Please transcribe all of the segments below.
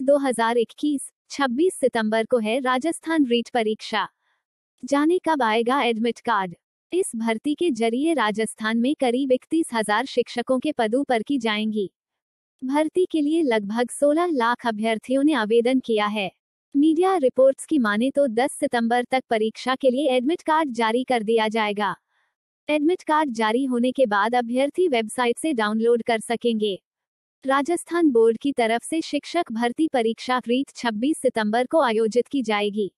NEET 2021 26 सितंबर को है राजस्थान रीट परीक्षा जाने कब आएगा एडमिट कार्ड इस भर्ती के जरिए राजस्थान में करीब इकतीस हजार शिक्षकों के पदों पर की जाएंगी भर्ती के लिए लगभग 16 लाख अभ्यर्थियों ने आवेदन किया है मीडिया रिपोर्ट्स की माने तो 10 सितंबर तक परीक्षा के लिए एडमिट कार्ड जारी कर दिया जाएगा एडमिट कार्ड जारी होने के बाद अभ्यर्थी वेबसाइट से डाउनलोड कर सकेंगे राजस्थान बोर्ड की तरफ से शिक्षक भर्ती परीक्षा रीत 26 सितंबर को आयोजित की जाएगी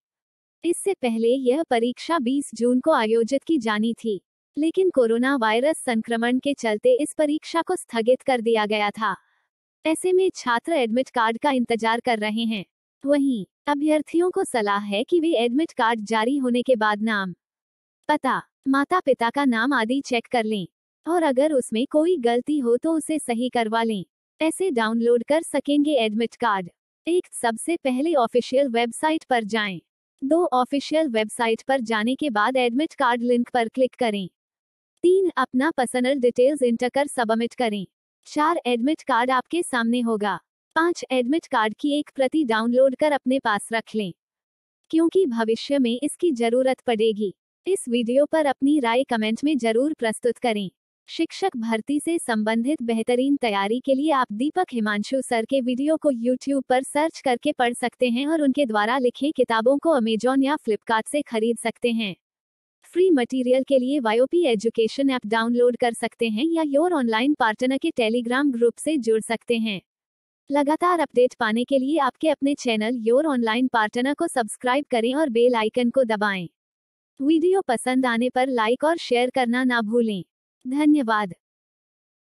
इससे पहले यह परीक्षा 20 जून को आयोजित की जानी थी लेकिन कोरोना वायरस संक्रमण के चलते इस परीक्षा को स्थगित कर दिया गया था ऐसे में छात्र एडमिट कार्ड का इंतजार कर रहे हैं वहीं अभ्यर्थियों को सलाह है कि वे एडमिट कार्ड जारी होने के बाद नाम पता माता पिता का नाम आदि चेक कर लें और अगर उसमें कोई गलती हो तो उसे सही करवा लें ऐसे डाउनलोड कर सकेंगे एडमिट कार्ड एक सबसे पहले ऑफिशियल वेबसाइट पर जाएं। दो ऑफिशियल वेबसाइट पर जाने के बाद एडमिट कार्ड लिंक पर क्लिक करें तीन अपना पर्सनल डिटेल्स इंटर कर सबमिट करें चार एडमिट कार्ड आपके सामने होगा पाँच एडमिट कार्ड की एक प्रति डाउनलोड कर अपने पास रख लें क्योंकि भविष्य में इसकी जरूरत पड़ेगी इस वीडियो पर अपनी राय कमेंट में जरूर प्रस्तुत करें शिक्षक भर्ती से संबंधित बेहतरीन तैयारी के लिए आप दीपक हिमांशु सर के वीडियो को यूट्यूब पर सर्च करके पढ़ सकते हैं और उनके द्वारा लिखी किताबों को अमेजॉन या फ्लिपकार्ट से खरीद सकते हैं फ्री मटेरियल के लिए वायोपी एजुकेशन ऐप डाउनलोड कर सकते हैं या योर ऑनलाइन पार्टनर के टेलीग्राम ग्रुप से जुड़ सकते हैं लगातार अपडेट पाने के लिए आपके अपने चैनल योर ऑनलाइन पार्टनर को सब्सक्राइब करें और बेल आइकन को दबाएं। वीडियो पसंद आने पर लाइक और शेयर करना ना भूलें धन्यवाद